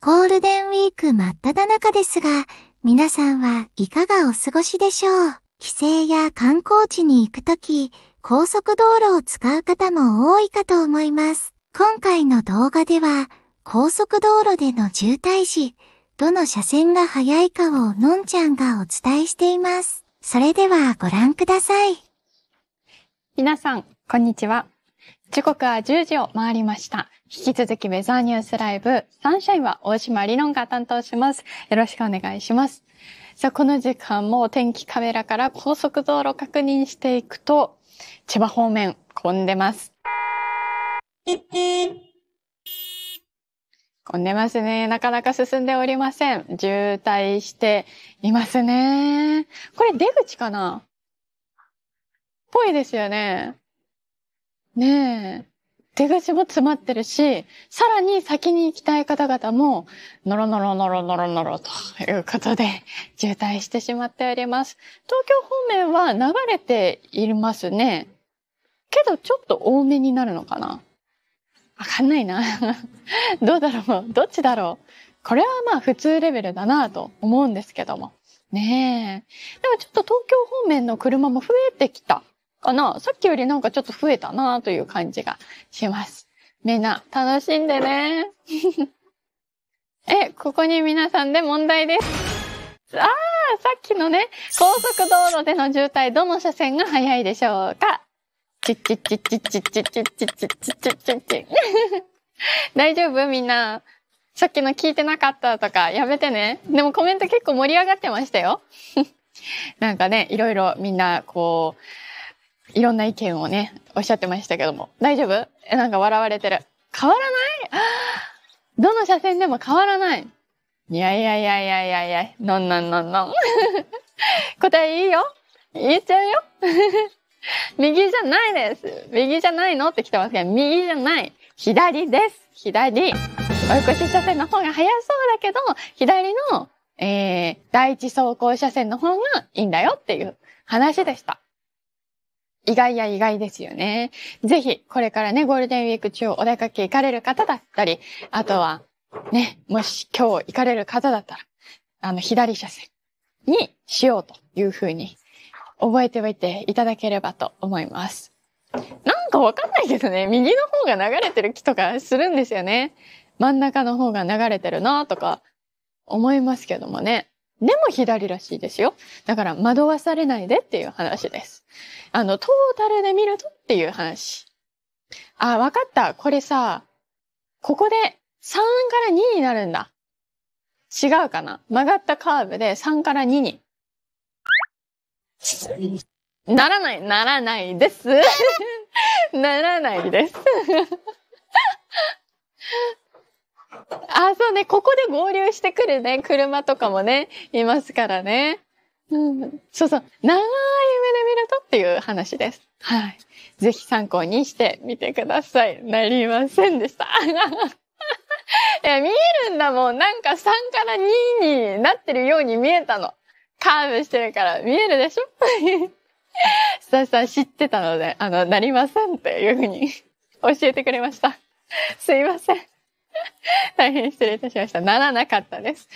ゴールデンウィーク真っ只中ですが、皆さんはいかがお過ごしでしょう帰省や観光地に行くとき、高速道路を使う方も多いかと思います。今回の動画では、高速道路での渋滞時、どの車線が速いかをのんちゃんがお伝えしています。それではご覧ください。皆さん、こんにちは。時刻は10時を回りました。引き続きウェザーニュースライブ、サンシャインは大島理論が担当します。よろしくお願いします。さあ、この時間も天気カメラから高速道路確認していくと、千葉方面混んでます。混んでますね。なかなか進んでおりません。渋滞していますね。これ出口かなぽいですよね。ねえ。出口も詰まってるし、さらに先に行きたい方々も、ノロノロのろのろのろということで、渋滞してしまっております。東京方面は流れていますね。けど、ちょっと多めになるのかなわかんないな。どうだろうどっちだろうこれはまあ普通レベルだなと思うんですけども。ねえ。でもちょっと東京方面の車も増えてきたかなさっきよりなんかちょっと増えたなという感じがします。みんな楽しんでね。え、ここに皆さんで問題です。ああ、さっきのね、高速道路での渋滞、どの車線が速いでしょうかチッチッチッチッチッチッチッチッチッチッチッチッ。大丈夫みんな。さっきの聞いてなかったとか、やめてね。でもコメント結構盛り上がってましたよ。なんかね、いろいろみんな、こう、いろんな意見をね、おっしゃってましたけども。大丈夫え、なんか笑われてる。変わらないどの車線でも変わらない。いやいやいやいやいやいや、のんのんのんのん。答えいいよ言っちゃうよ 右じゃないです右じゃないのって来てますけど、右じゃない左です左追い越し車線の方が速そうだけど、左の、えー、第一走行車線の方がいいんだよっていう話でした。意外や意外ですよね。ぜひ、これからね、ゴールデンウィーク中お出かけ行かれる方だったり、あとは、ね、もし今日行かれる方だったら、あの、左車線にしようというふうに、覚えておいていただければと思います。なんかわかんないけどね、右の方が流れてる気とかするんですよね。真ん中の方が流れてるなとか思いますけどもね。でも左らしいですよ。だから惑わされないでっていう話です。あの、トータルで見るとっていう話。あ、わかった。これさ、ここで3から2になるんだ。違うかな曲がったカーブで3から2に。ならない、ならないです。ならないです。そうね、ここで合流してくるね、車とかもね、いますからね。うん、そうそう。長い目で見るとっていう話です。はい。ぜひ参考にしてみてください。なりませんでした。いや、見えるんだもん。なんか3から2になってるように見えたの。カーブしてるから見えるでしょスタッフさん知ってたので、あの、なりませんっていうふうに 教えてくれました。すいません。大変失礼いたしました。ならなかったです。